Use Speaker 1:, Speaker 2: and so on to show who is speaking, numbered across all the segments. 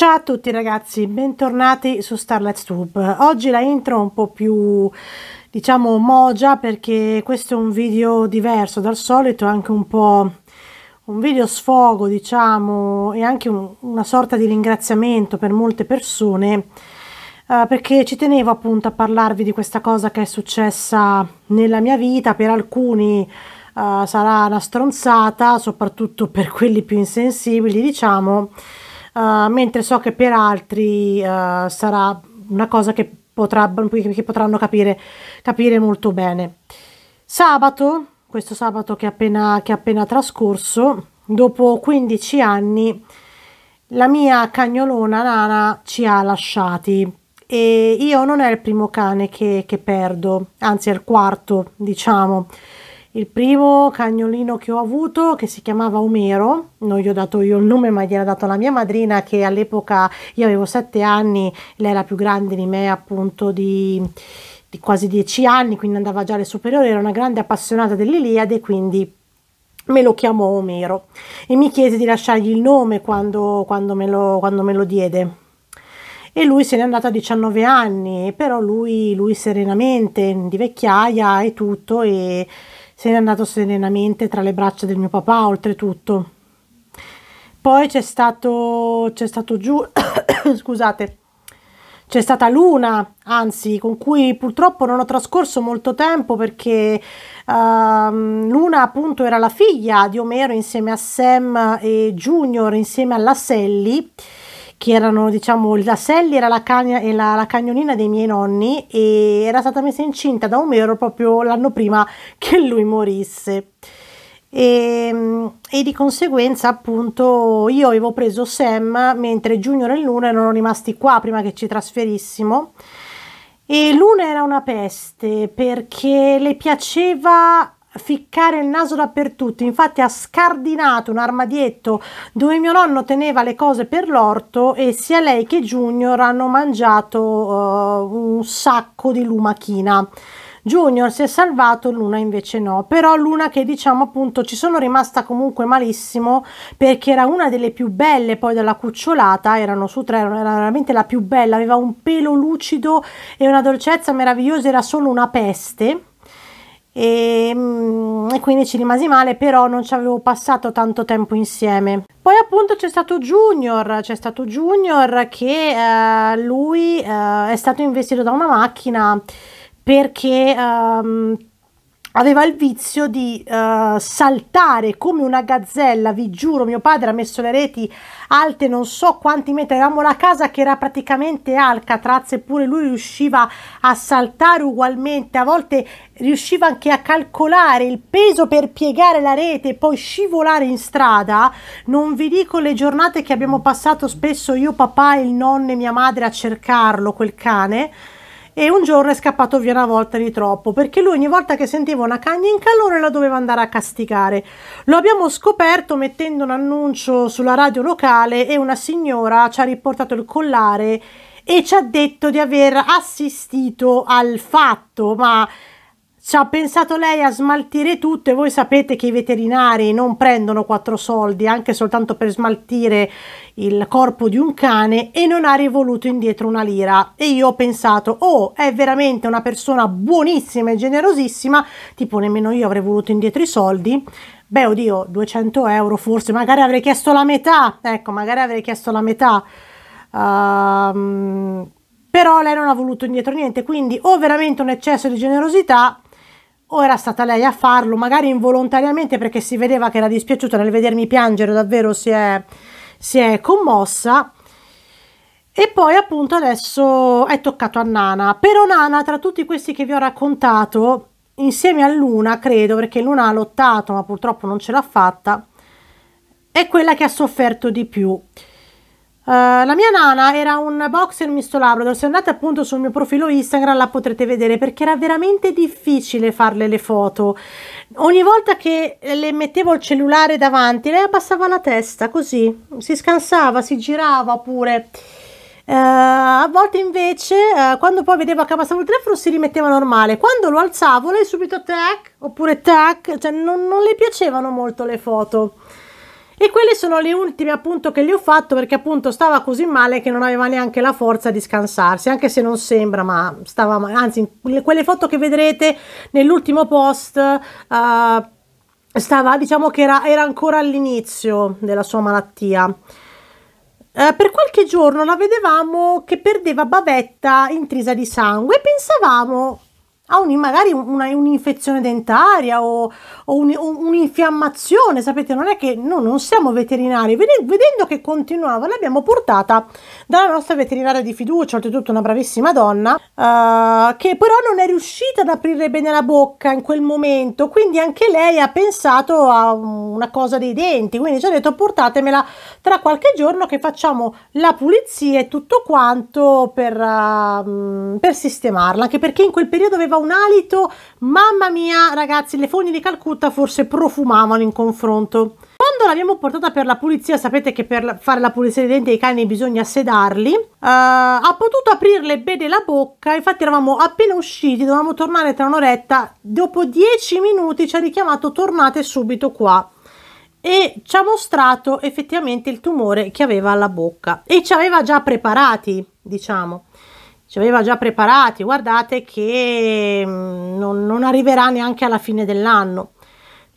Speaker 1: Ciao a tutti ragazzi, bentornati su Starlight Tube. Oggi la intro un po' più, diciamo, mogia perché questo è un video diverso dal solito, anche un po' un video sfogo, diciamo, e anche un, una sorta di ringraziamento per molte persone eh, perché ci tenevo appunto a parlarvi di questa cosa che è successa nella mia vita, per alcuni eh, sarà una stronzata, soprattutto per quelli più insensibili, diciamo, uh, mentre so che per altri uh, sarà una cosa che, potrà, che potranno capire, capire, molto bene. Sabato, questo sabato che è appena, che è appena trascorso, dopo 15 anni, la mia cagnolona Nana ci ha lasciati e io non è il primo cane che, che perdo, anzi è il quarto, diciamo il primo cagnolino che ho avuto che si chiamava Omero, non gli ho dato io il nome ma gliel'ha dato la mia madrina che all'epoca io avevo sette anni, lei era più grande di me appunto di, di quasi dieci anni, quindi andava già alle superiori, era una grande appassionata dell'Iliade quindi me lo chiamò Omero e mi chiese di lasciargli il nome quando, quando, me, lo, quando me lo diede e lui se n'è andato a 19 anni, però lui, lui serenamente, di vecchiaia e tutto, e se n'è andato serenamente tra le braccia del mio papà, oltretutto. Poi c'è stato, c'è stato giù, scusate, c'è stata l'una, anzi, con cui purtroppo non ho trascorso molto tempo perché um, l'una appunto era la figlia di Omero insieme a Sam e Junior insieme alla Sally che erano diciamo la Sally era la, cagna, la, la, cagnonina dei miei nonni e era stata messa incinta da Omero proprio l'anno prima che lui morisse e, ehm, e, di conseguenza appunto io avevo preso Sam mentre Junior e Luna erano rimasti qua prima che ci trasferissimo e Luna era una peste perché le piaceva ficcare il naso dappertutto infatti ha scardinato un armadietto dove mio nonno teneva le cose per l'orto e sia lei che Junior hanno mangiato uh, un sacco di lumachina Junior si è salvato, Luna invece no. Però Luna che diciamo appunto ci sono rimasta comunque malissimo perché era una delle più belle poi della cucciolata, erano su tre, era veramente la più bella, aveva un pelo lucido e una dolcezza meravigliosa, era solo una peste e, mm, e, quindi ci rimasi male, però non ci avevo passato tanto tempo insieme. Poi appunto c'è stato Junior, c'è stato Junior che eh, lui eh, è stato investito da una macchina perché ehm, aveva il vizio di uh, saltare come una gazzella, vi giuro, mio padre ha messo le reti alte non so quanti metri, avevamo la casa che era praticamente Alcatraz eppure lui riusciva a saltare ugualmente, a volte riusciva anche a calcolare il peso per piegare la rete e poi scivolare in strada, non vi dico le giornate che abbiamo passato spesso io, papà, il nonno e mia madre a cercarlo, quel cane, e un giorno è scappato via una volta di troppo perché lui ogni volta che sentiva una cagna in calore la doveva andare a castigare. Lo abbiamo scoperto mettendo un annuncio sulla radio locale e una signora ci ha riportato il collare e ci ha detto di aver assistito al fatto, ma ci ha pensato lei a smaltire tutto e voi sapete che i veterinari non prendono quattro soldi anche soltanto per smaltire il corpo di un cane e non ha rivoluto indietro una lira e io ho pensato oh è veramente una persona buonissima e generosissima tipo nemmeno io avrei voluto indietro i soldi beh oddio 200 euro forse magari avrei chiesto la metà ecco magari avrei chiesto la metà uh, però lei non ha voluto indietro niente quindi o veramente un eccesso di generosità o era stata lei a farlo, magari involontariamente perché si vedeva che era dispiaciuta nel vedermi piangere, davvero si è, si è commossa. E poi appunto adesso è toccato a Nana. Però Nana, tra tutti questi che vi ho raccontato, insieme a Luna, credo, perché Luna ha lottato ma purtroppo non ce l'ha fatta, è quella che ha sofferto di più. Eh, la mia nana era un boxer misto labrador, se andate appunto sul mio profilo Instagram la potrete vedere perché era veramente difficile farle le foto. Ogni volta che le mettevo il cellulare davanti lei abbassava la testa così, si scansava, si girava pure. Uh, a volte invece uh, quando poi vedevo che abbassavo il telefono si rimetteva normale, quando lo alzavo lei subito tac oppure tac, cioè non, non le piacevano molto le foto e quelle sono le ultime appunto che gli ho fatto perché appunto stava così male che non aveva neanche la forza di scansarsi anche se non sembra ma stava male anzi quelle foto che vedrete nell'ultimo post uh, stava diciamo che era, era ancora all'inizio della sua malattia Uh, per qualche giorno la vedevamo che perdeva bavetta intrisa di sangue e pensavamo ha ah, un, magari una, un'infezione dentaria o, o, un, un'infiammazione, sapete, non è che noi non siamo veterinari, vedendo che continuava l'abbiamo portata dalla nostra veterinaria di fiducia, oltretutto una bravissima donna, uh, che però non è riuscita ad aprire bene la bocca in quel momento, quindi anche lei ha pensato a una cosa dei denti, quindi ci ha detto portatemela tra qualche giorno che facciamo la pulizia e tutto quanto per, uh, per sistemarla, anche perché in quel periodo aveva un alito, mamma mia ragazzi, le fogne di Calcutta forse profumavano in confronto. Quando l'abbiamo portata per la pulizia, sapete che per fare la pulizia dei denti ai cani bisogna sedarli, uh, ha potuto aprirle bene la bocca, infatti eravamo appena usciti, dovevamo tornare tra un'oretta, dopo 10 minuti ci ha richiamato tornate subito qua e ci ha mostrato effettivamente il tumore che aveva alla bocca e ci aveva già preparati, diciamo ci aveva già preparati, guardate che mm, non, non arriverà neanche alla fine dell'anno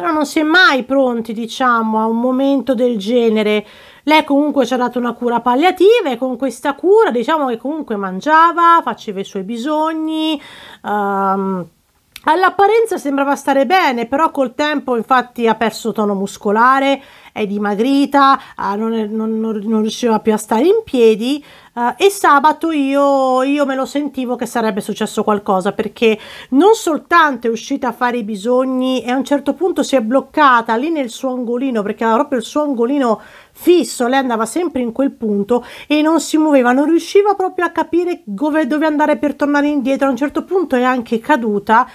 Speaker 1: però non si è mai pronti, diciamo, a un momento del genere. Lei comunque ci ha dato una cura palliativa e con questa cura diciamo che comunque mangiava, faceva i suoi bisogni. Um, All'apparenza sembrava stare bene, però col tempo infatti ha perso tono muscolare, è dimagrita, ah, non, è, non, non, non riusciva più a stare in piedi uh, e sabato io, io, me lo sentivo che sarebbe successo qualcosa perché non soltanto è uscita a fare i bisogni e a un certo punto si è bloccata lì nel suo angolino perché era proprio il suo angolino fisso, lei andava sempre in quel punto e non si muoveva, non riusciva proprio a capire dove, dove andare per tornare indietro, a un certo punto è anche caduta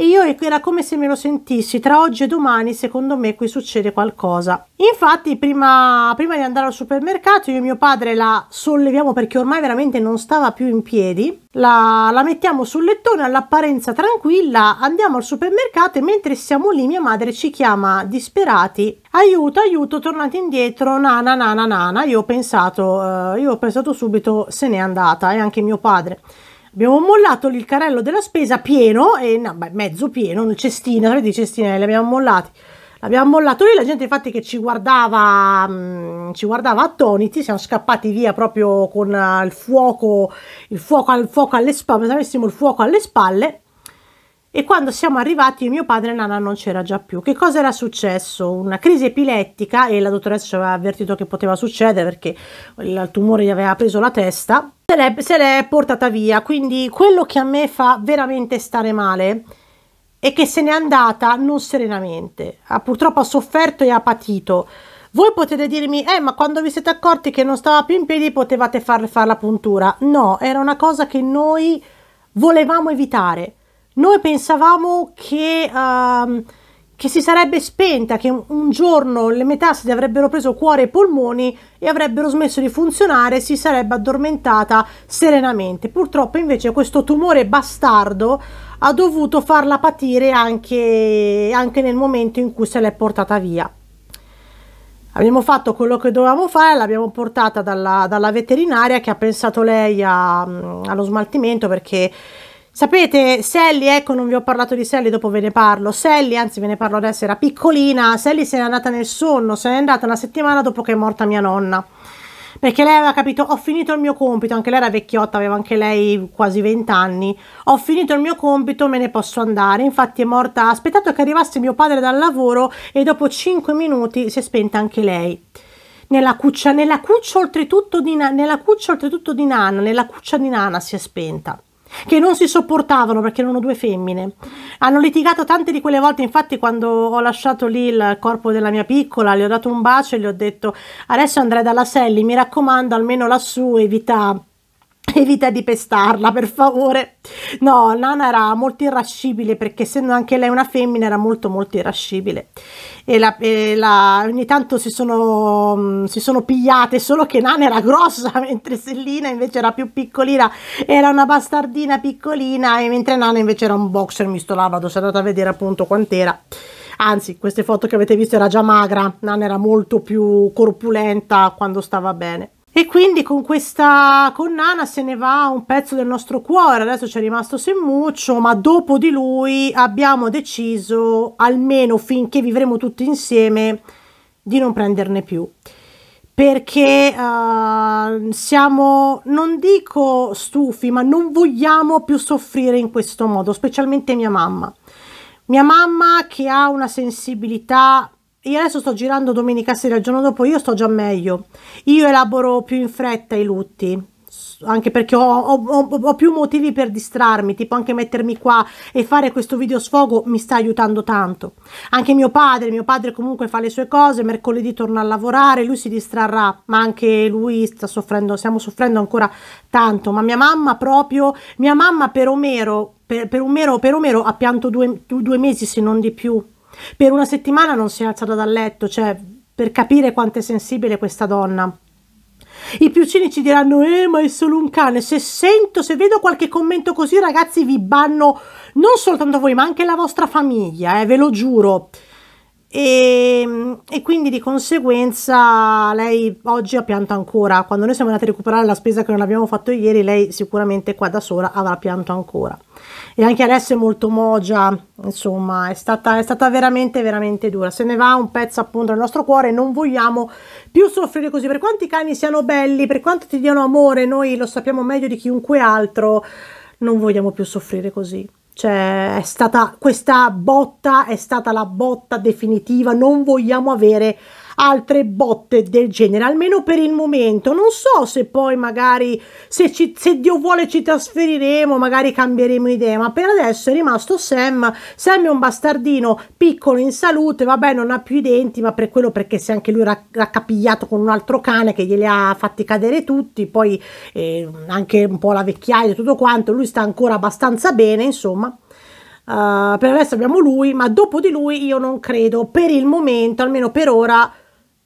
Speaker 1: e io era come se me lo sentissi tra oggi e domani secondo me qui succede qualcosa infatti prima, prima di andare al supermercato io e mio padre la solleviamo perché ormai veramente non stava più in piedi la, la mettiamo sul lettone all'apparenza tranquilla andiamo al supermercato e mentre siamo lì mia madre ci chiama disperati aiuto aiuto tornate indietro nana nana nana io ho pensato eh, io ho pensato subito se n'è andata e anche mio padre Abbiamo mollato il carrello della spesa pieno, e, no, beh, mezzo pieno, un cestino, sapete i cestinelli, abbiamo mollati. L'abbiamo mollato lì, la gente infatti che ci guardava, mh, mm, ci guardava attoniti, siamo scappati via proprio con uh, il, fuoco, il, fuoco, il fuoco alle spalle, se avessimo il fuoco alle spalle. E quando siamo arrivati mio padre e Nana non c'era già più. Che cosa era successo? Una crisi epilettica e la dottoressa ci aveva avvertito che poteva succedere perché il tumore gli aveva preso la testa se l'è portata via. Quindi quello che a me fa veramente stare male è che se n'è andata non serenamente. Ha, purtroppo ha sofferto e ha patito. Voi potete dirmi, eh, ma quando vi siete accorti che non stava più in piedi potevate farle fare la puntura. No, era una cosa che noi volevamo evitare. Noi pensavamo che... Uh, che si sarebbe spenta, che un giorno le metastasi avrebbero preso cuore e polmoni e avrebbero smesso di funzionare si sarebbe addormentata serenamente. Purtroppo invece questo tumore bastardo ha dovuto farla patire anche, anche nel momento in cui se l'è portata via. Abbiamo fatto quello che dovevamo fare, l'abbiamo portata dalla, dalla veterinaria che ha pensato lei a, mm, allo smaltimento perché Sapete, Sally, ecco, non vi ho parlato di Sally, dopo ve ne parlo. Sally, anzi ve ne parlo adesso, era piccolina. Sally se n'è andata nel sonno, se n'è andata una settimana dopo che è morta mia nonna. Perché lei aveva capito, ho finito il mio compito, anche lei era vecchiotta, aveva anche lei quasi 20 anni. Ho finito il mio compito, me ne posso andare. Infatti è morta, ha aspettato che arrivasse mio padre dal lavoro e dopo 5 minuti si è spenta anche lei. Nella cuccia, nella cuccia oltretutto di, nella cuccia oltretutto di Nana, nella cuccia di Nana si è spenta che non si sopportavano perché erano due femmine. Hanno litigato tante di quelle volte, infatti quando ho lasciato lì il corpo della mia piccola, le ho dato un bacio e le ho detto adesso andrai dalla Sally, mi raccomando almeno lassù evita Evita di pestarla, per favore. No, Nana era molto irrascibile perché essendo anche lei una femmina era molto molto irrascibile E, la, e la, ogni tanto si sono, mm, si sono pigliate, solo che Nana era grossa, mentre Sellina invece era più piccolina, era una bastardina piccolina, e mentre Nana invece era un boxer si è andata a vedere appunto quant'era anzi queste foto che avete visto era già magra, Nana era molto più corpulenta quando stava bene. E quindi con questa connana se ne va un pezzo del nostro cuore, adesso ci è rimasto Semmuccio, ma dopo di lui abbiamo deciso, almeno finché vivremo tutti insieme, di non prenderne più. Perché uh, siamo, non dico stufi, ma non vogliamo più soffrire in questo modo, specialmente mia mamma. Mia mamma che ha una sensibilità io adesso sto girando domenica sera il giorno dopo io sto già meglio io elaboro più in fretta i lutti anche perché ho, ho, ho, ho, più motivi per distrarmi, tipo anche mettermi qua e fare questo video sfogo mi sta aiutando tanto. Anche mio padre, mio padre comunque fa le sue cose, mercoledì torna a lavorare, lui si distrarrà, ma anche lui sta soffrendo, stiamo soffrendo ancora tanto, ma mia mamma proprio, mia mamma per Omero, per, per Omero, per Omero ha pianto due, due mesi se non di più per una settimana non si è alzata dal letto, cioè per capire quanto è sensibile questa donna. I più cinici diranno: Eh, ma è solo un cane. Se sento, se vedo qualche commento così, ragazzi, vi banno non soltanto voi, ma anche la vostra famiglia, eh, ve lo giuro. E, e, quindi di conseguenza lei oggi ha pianto ancora. Quando noi siamo andati a recuperare la spesa che non abbiamo fatto ieri, lei sicuramente qua da sola avrà pianto ancora. E anche adesso è molto mogia, insomma, è stata, è stata veramente, veramente dura. Se ne va un pezzo appunto del nostro cuore, non vogliamo più soffrire così. Per quanti cani siano belli, per quanto ti diano amore, noi lo sappiamo meglio di chiunque altro, non vogliamo più soffrire così. Cioè, è stata questa botta, è stata la botta definitiva, non vogliamo avere altre botte del genere, almeno per il momento. Non so se poi magari, se, ci, se Dio vuole ci trasferiremo, magari cambieremo idea, ma per adesso è rimasto Sam. Sam è un bastardino piccolo in salute, vabbè non ha più i denti, ma per quello perché si è anche lui rac- raccapigliato con un altro cane che glieli ha fatti cadere tutti, poi eh, anche un po' la vecchiaia e tutto quanto, lui sta ancora abbastanza bene, insomma. Uh, per adesso abbiamo lui, ma dopo di lui io non credo, per il momento, almeno per ora,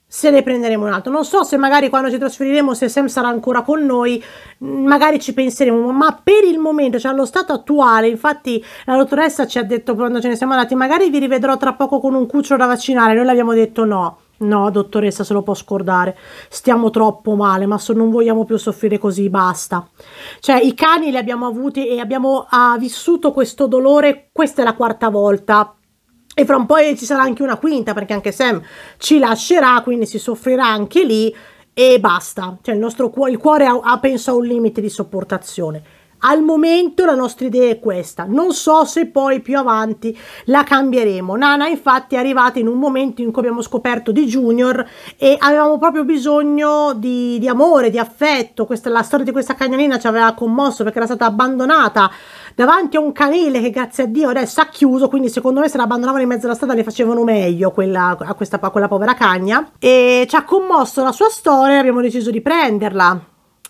Speaker 1: se ne prenderemo un altro. Non so se magari quando ci trasferiremo, se Sam sarà ancora con noi, mm, magari ci penseremo, ma per il momento, cioè allo stato attuale, infatti la dottoressa ci ha detto quando ce ne siamo andati, magari vi rivedrò tra poco con un cucciolo da vaccinare, noi l'abbiamo detto no. No, dottoressa, se lo può scordare. Stiamo troppo male, ma so, non vogliamo più soffrire così, basta. Cioè, i cani li abbiamo avuti e abbiamo ah, vissuto questo dolore, questa è la quarta volta e fra un po' ci sarà anche una quinta perché anche Sam ci lascerà, quindi si soffrirà anche lì e basta. Cioè il nostro cuore, il cuore ha, ha penso un limite di sopportazione. Al momento la nostra idea è questa, non so se poi più avanti la cambieremo. Nana infatti è arrivata in un momento in cui abbiamo scoperto di Junior e avevamo proprio bisogno di, di amore, di affetto. Questa, la storia di questa cagnolina ci aveva commosso perché era stata abbandonata davanti a un canile che grazie a Dio adesso ha chiuso, quindi secondo me se la abbandonavano in mezzo alla strada le facevano meglio quella, a, questa, a quella povera cagna. E ci ha commosso la sua storia e abbiamo deciso di prenderla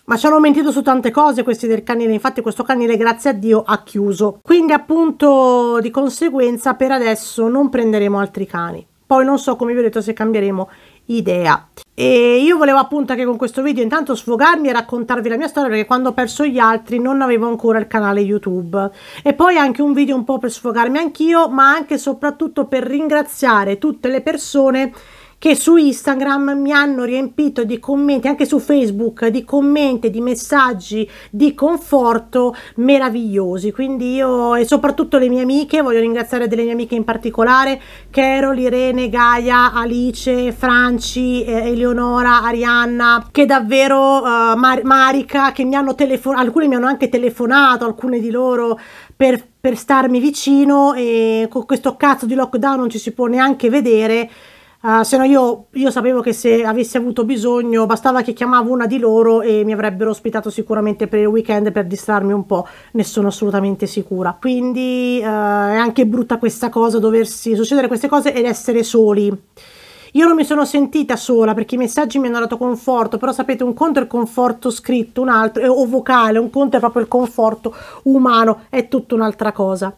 Speaker 1: ma ci hanno mentito su tante cose questi del canile, infatti questo canile grazie a Dio ha chiuso. Quindi appunto di conseguenza per adesso non prenderemo altri cani. Poi non so come vi ho detto se cambieremo idea. E io volevo appunto anche con questo video intanto sfogarmi e raccontarvi la mia storia perché quando ho perso gli altri non avevo ancora il canale YouTube. E poi anche un video un po' per sfogarmi anch'io, ma anche e soprattutto per ringraziare tutte le persone che che su Instagram mi hanno riempito di commenti, anche su Facebook, di commenti, di messaggi di conforto meravigliosi. Quindi io e soprattutto le mie amiche, voglio ringraziare delle mie amiche in particolare, Carol, Irene, Gaia, Alice, Franci, eh, Eleonora, Arianna, che davvero eh, Mar Marica, che mi hanno telefonato, alcune mi hanno anche telefonato, alcune di loro per, per starmi vicino e con questo cazzo di lockdown non ci si può neanche vedere Uh, se no io, io, sapevo che se avessi avuto bisogno bastava che chiamavo una di loro e mi avrebbero ospitato sicuramente per il weekend per distrarmi un po', ne sono assolutamente sicura. Quindi uh, è anche brutta questa cosa, doversi succedere queste cose ed essere soli. Io non mi sono sentita sola perché i messaggi mi hanno dato conforto, però sapete un conto è il conforto scritto, un altro, o vocale, un conto è proprio il conforto umano, è tutta un'altra cosa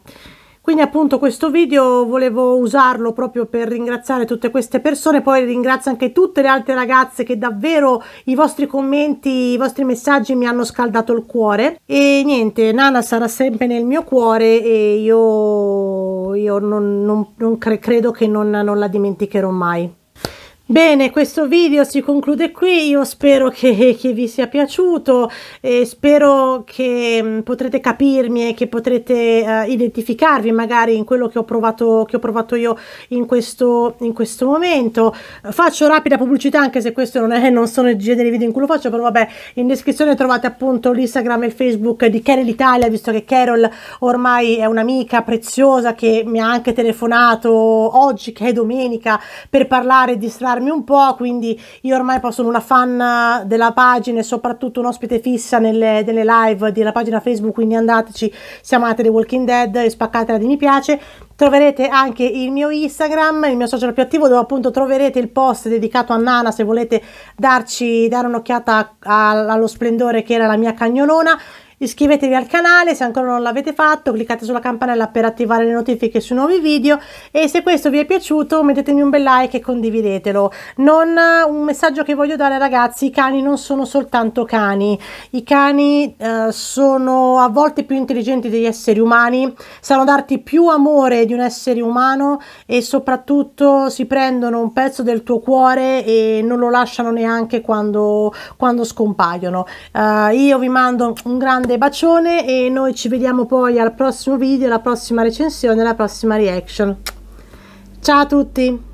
Speaker 1: quindi appunto questo video volevo usarlo proprio per ringraziare tutte queste persone poi ringrazio anche tutte le altre ragazze che davvero i vostri commenti i vostri messaggi mi hanno scaldato il cuore e niente Nana sarà sempre nel mio cuore e io, io non, non, non cre credo che non, non la dimenticherò mai Bene, questo video si conclude qui, io spero che, che vi sia piaciuto, e spero che mm, potrete capirmi e che potrete uh, identificarvi magari in quello che ho provato, che ho provato io in questo, in questo momento. Faccio rapida pubblicità anche se questo non, è, non sono il genere video in cui lo faccio, però vabbè, in descrizione trovate appunto l'Instagram e il Facebook di Carol Italia, visto che Carol ormai è un'amica preziosa che mi ha anche telefonato oggi, che è domenica, per parlare di strada presentarmi un po', quindi io ormai poi sono una fan della pagina e soprattutto un ospite fissa nelle, nelle live della pagina Facebook, quindi andateci se amate The Walking Dead e spaccatela di mi piace. Troverete anche il mio Instagram, il mio social più attivo, dove appunto troverete il post dedicato a Nana se volete darci, dare un'occhiata allo splendore che era la mia cagnolona. Iscrivetevi al canale se ancora non l'avete fatto, cliccate sulla campanella per attivare le notifiche sui nuovi video e se questo vi è piaciuto mettetemi un bel like e condividetelo. Non, eh, un messaggio che voglio dare ragazzi, i cani non sono soltanto cani, i cani eh, sono a volte più intelligenti degli esseri umani, sanno darti più amore di un essere umano e soprattutto si prendono un pezzo del tuo cuore e non lo lasciano neanche quando, quando scompaiono. Uh, io vi mando un grande grande bacione e noi ci vediamo poi al prossimo video, alla prossima recensione, alla prossima reaction. Ciao a tutti!